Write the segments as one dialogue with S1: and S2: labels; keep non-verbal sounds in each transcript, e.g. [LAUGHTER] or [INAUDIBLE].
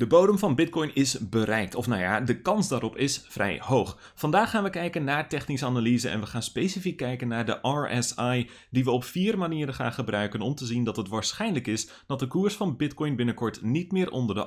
S1: De bodem van Bitcoin is bereikt, of nou ja, de kans daarop is vrij hoog. Vandaag gaan we kijken naar technische analyse en we gaan specifiek kijken naar de RSI, die we op vier manieren gaan gebruiken om te zien dat het waarschijnlijk is dat de koers van Bitcoin binnenkort niet meer onder de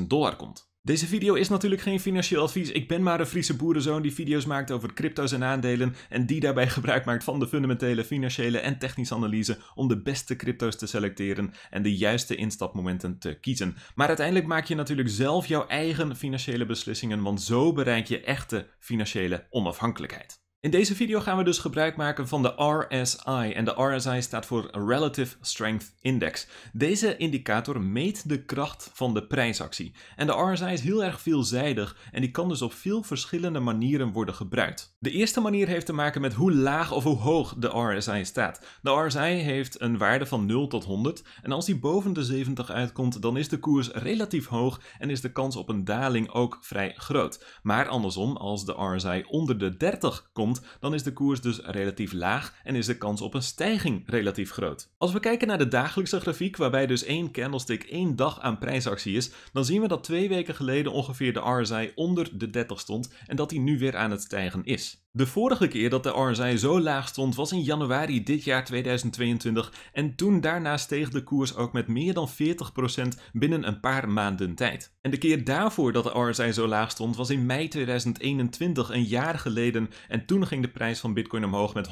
S1: 28.500 dollar komt. Deze video is natuurlijk geen financieel advies. Ik ben maar een Friese boerenzoon die video's maakt over crypto's en aandelen en die daarbij [LAUGHS] gebruik maakt van de fundamentele financiële en technische analyse om de beste crypto's te selecteren en de juiste instapmomenten te kiezen. Maar uiteindelijk maak je natuurlijk zelf jouw eigen financiële beslissingen, want zo bereik je echte financiële onafhankelijkheid. In deze video gaan we dus gebruik maken van de RSI en de RSI staat voor Relative Strength Index. Deze indicator meet de kracht van de prijsactie en de RSI is heel erg veelzijdig en die kan dus op veel verschillende manieren worden gebruikt. De eerste manier heeft te maken met hoe laag of hoe hoog de RSI staat. De RSI heeft een waarde van 0 tot 100 en als die boven de 70 uitkomt dan is de koers relatief hoog en is de kans op een daling ook vrij groot. Maar andersom, als de RSI onder de 30 komt dan is de koers dus relatief laag en is de kans op een stijging relatief groot. Als we kijken naar de dagelijkse grafiek, waarbij dus één candlestick één dag aan prijsactie is, dan zien we dat twee weken geleden ongeveer de RSI onder de 30 stond en dat die nu weer aan het stijgen is. De vorige keer dat de RSI zo laag stond was in januari dit jaar 2022 en toen daarna steeg de koers ook met meer dan 40% binnen een paar maanden tijd. En de keer daarvoor dat de RSI zo laag stond was in mei 2021, een jaar geleden en toen ging de prijs van Bitcoin omhoog met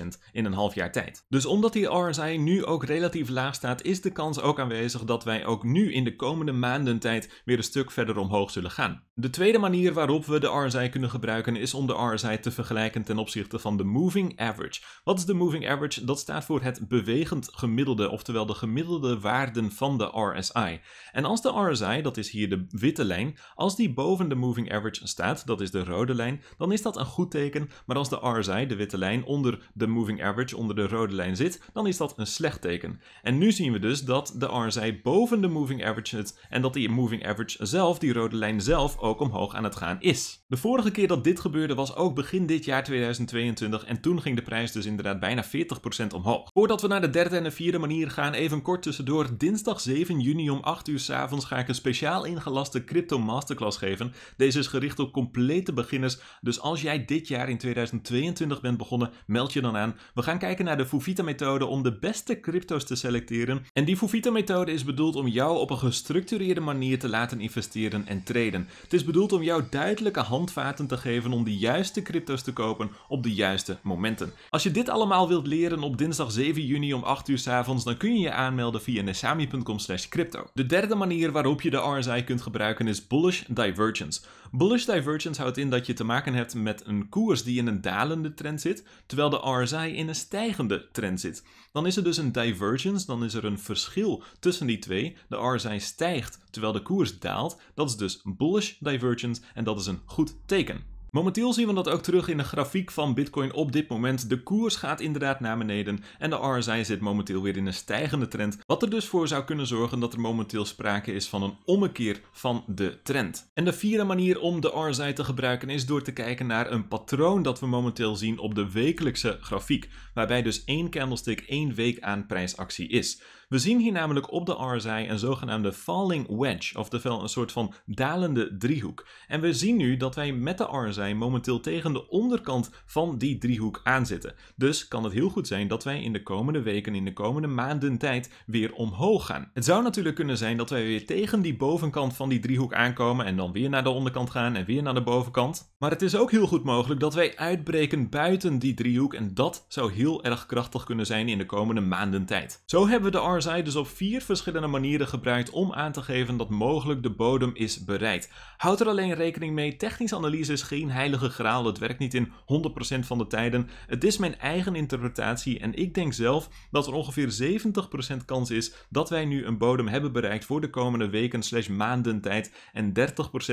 S1: 140% in een half jaar tijd. Dus omdat die RSI nu ook relatief laag staat is de kans ook aanwezig dat wij ook nu in de komende maanden tijd weer een stuk verder omhoog zullen gaan. De tweede manier waarop we de RSI kunnen gebruiken is om de RSI te vergelijken ten opzichte van de moving average. Wat is de moving average? Dat staat voor het bewegend gemiddelde, oftewel de gemiddelde waarden van de RSI. En als de RSI, dat is hier de witte lijn, als die boven de moving average staat, dat is de rode lijn, dan is dat een goed teken. Maar als de RSI, de witte lijn, onder de moving average, onder de rode lijn zit, dan is dat een slecht teken. En nu zien we dus dat de RSI boven de moving average zit en dat die moving average zelf, die rode lijn zelf, ook omhoog aan het gaan is. De vorige keer dat dit gebeurde was ook begin dit jaar 2022 en toen ging de prijs dus inderdaad bijna 40% omhoog. Voordat we naar de derde en de vierde manier gaan, even kort tussendoor. Dinsdag 7 juni om 8 uur s avonds ga ik een speciaal ingelaste crypto masterclass geven. Deze is gericht op complete beginners, dus als jij dit jaar in 2022 bent begonnen, meld je dan aan. We gaan kijken naar de Fufita methode om de beste crypto's te selecteren. En die Fufita methode is bedoeld om jou op een gestructureerde manier te laten investeren en traden. Het is bedoeld om jou duidelijke handvaten te geven om de juiste juiste crypto's te kopen op de juiste momenten. Als je dit allemaal wilt leren op dinsdag 7 juni om 8 uur s avonds, dan kun je je aanmelden via nesami.com crypto. De derde manier waarop je de RSI kunt gebruiken is bullish divergence. Bullish divergence houdt in dat je te maken hebt met een koers die in een dalende trend zit, terwijl de RSI in een stijgende trend zit. Dan is er dus een divergence, dan is er een verschil tussen die twee. De RSI stijgt terwijl de koers daalt. Dat is dus bullish divergence en dat is een goed teken. Momenteel zien we dat ook terug in de grafiek van Bitcoin op dit moment. De koers gaat inderdaad naar beneden en de RSI zit momenteel weer in een stijgende trend. Wat er dus voor zou kunnen zorgen dat er momenteel sprake is van een ommekeer van de trend. En de vierde manier om de RSI te gebruiken is door te kijken naar een patroon dat we momenteel zien op de wekelijkse grafiek. Waarbij dus één candlestick één week aan prijsactie is. We zien hier namelijk op de RSI een zogenaamde falling wedge, oftewel een soort van dalende driehoek. En we zien nu dat wij met de RSI zij momenteel tegen de onderkant van die driehoek aanzitten. Dus kan het heel goed zijn dat wij in de komende weken, in de komende maanden tijd weer omhoog gaan. Het zou natuurlijk kunnen zijn dat wij weer tegen die bovenkant van die driehoek aankomen en dan weer naar de onderkant gaan en weer naar de bovenkant. Maar het is ook heel goed mogelijk dat wij uitbreken buiten die driehoek en dat zou heel erg krachtig kunnen zijn in de komende maanden tijd. Zo hebben we de RSI dus op vier verschillende manieren gebruikt om aan te geven dat mogelijk de bodem is bereikt. Houd er alleen rekening mee, technische analyses geen heilige graal, het werkt niet in 100% van de tijden. Het is mijn eigen interpretatie en ik denk zelf dat er ongeveer 70% kans is dat wij nu een bodem hebben bereikt voor de komende weken slash maanden tijd en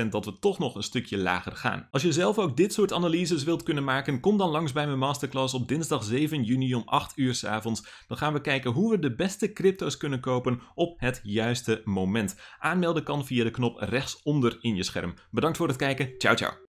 S1: 30% dat we toch nog een stukje lager gaan. Als je zelf ook dit soort analyses wilt kunnen maken, kom dan langs bij mijn masterclass op dinsdag 7 juni om 8 uur s avonds. Dan gaan we kijken hoe we de beste crypto's kunnen kopen op het juiste moment. Aanmelden kan via de knop rechtsonder in je scherm. Bedankt voor het kijken. Ciao ciao.